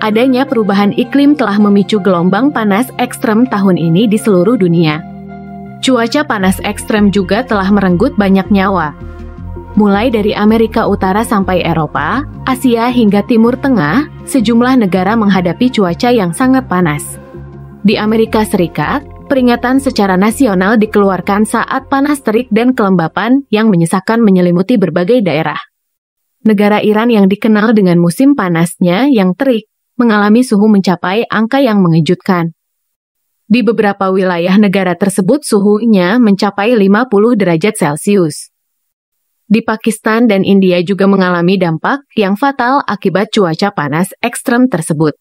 adanya perubahan iklim telah memicu gelombang panas ekstrem tahun ini di seluruh dunia. Cuaca panas ekstrem juga telah merenggut banyak nyawa. Mulai dari Amerika Utara sampai Eropa, Asia hingga Timur Tengah, sejumlah negara menghadapi cuaca yang sangat panas. Di Amerika Serikat, peringatan secara nasional dikeluarkan saat panas terik dan kelembapan yang menyesakkan menyelimuti berbagai daerah negara Iran yang dikenal dengan musim panasnya yang terik, mengalami suhu mencapai angka yang mengejutkan. Di beberapa wilayah negara tersebut suhunya mencapai 50 derajat Celcius. Di Pakistan dan India juga mengalami dampak yang fatal akibat cuaca panas ekstrem tersebut.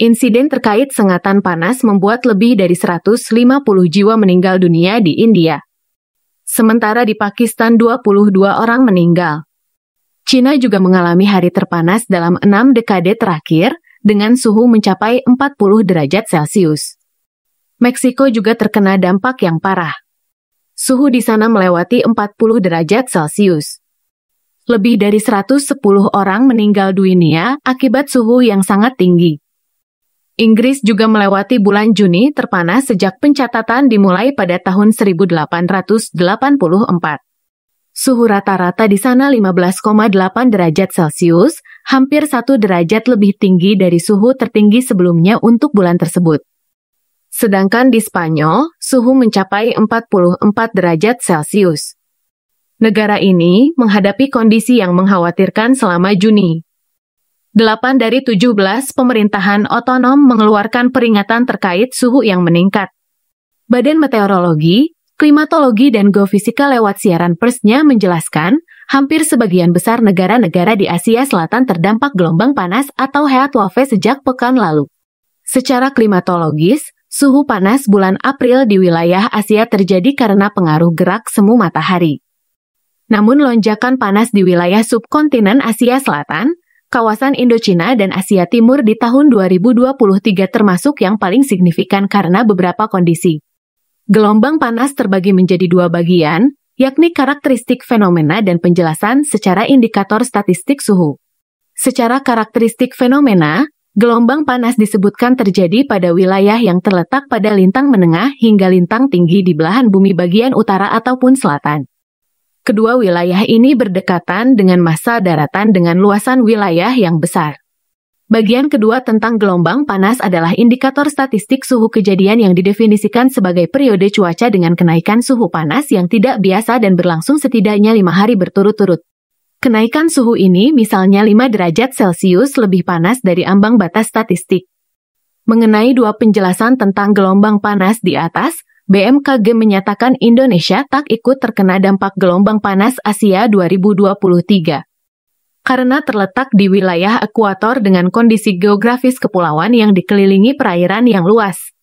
Insiden terkait sengatan panas membuat lebih dari 150 jiwa meninggal dunia di India. Sementara di Pakistan 22 orang meninggal. Cina juga mengalami hari terpanas dalam enam dekade terakhir dengan suhu mencapai 40 derajat Celcius. Meksiko juga terkena dampak yang parah. Suhu di sana melewati 40 derajat Celcius. Lebih dari 110 orang meninggal dunia akibat suhu yang sangat tinggi. Inggris juga melewati bulan Juni terpanas sejak pencatatan dimulai pada tahun 1884. Suhu rata-rata di sana 15,8 derajat Celcius, hampir 1 derajat lebih tinggi dari suhu tertinggi sebelumnya untuk bulan tersebut. Sedangkan di Spanyol, suhu mencapai 44 derajat Celcius. Negara ini menghadapi kondisi yang mengkhawatirkan selama Juni. 8 dari 17 pemerintahan otonom mengeluarkan peringatan terkait suhu yang meningkat. Badan Meteorologi klimatologi dan geofisika lewat siaran persnya menjelaskan, hampir sebagian besar negara-negara di Asia Selatan terdampak gelombang panas atau heat wave sejak pekan lalu. Secara klimatologis, suhu panas bulan April di wilayah Asia terjadi karena pengaruh gerak semu matahari. Namun lonjakan panas di wilayah subkontinen Asia Selatan, kawasan Indochina dan Asia Timur di tahun 2023 termasuk yang paling signifikan karena beberapa kondisi. Gelombang panas terbagi menjadi dua bagian, yakni karakteristik fenomena dan penjelasan secara indikator statistik suhu. Secara karakteristik fenomena, gelombang panas disebutkan terjadi pada wilayah yang terletak pada lintang menengah hingga lintang tinggi di belahan bumi bagian utara ataupun selatan. Kedua wilayah ini berdekatan dengan masa daratan dengan luasan wilayah yang besar. Bagian kedua tentang gelombang panas adalah indikator statistik suhu kejadian yang didefinisikan sebagai periode cuaca dengan kenaikan suhu panas yang tidak biasa dan berlangsung setidaknya lima hari berturut-turut. Kenaikan suhu ini misalnya 5 derajat Celcius lebih panas dari ambang batas statistik. Mengenai dua penjelasan tentang gelombang panas di atas, BMKG menyatakan Indonesia tak ikut terkena dampak gelombang panas Asia 2023 karena terletak di wilayah ekuator dengan kondisi geografis kepulauan yang dikelilingi perairan yang luas.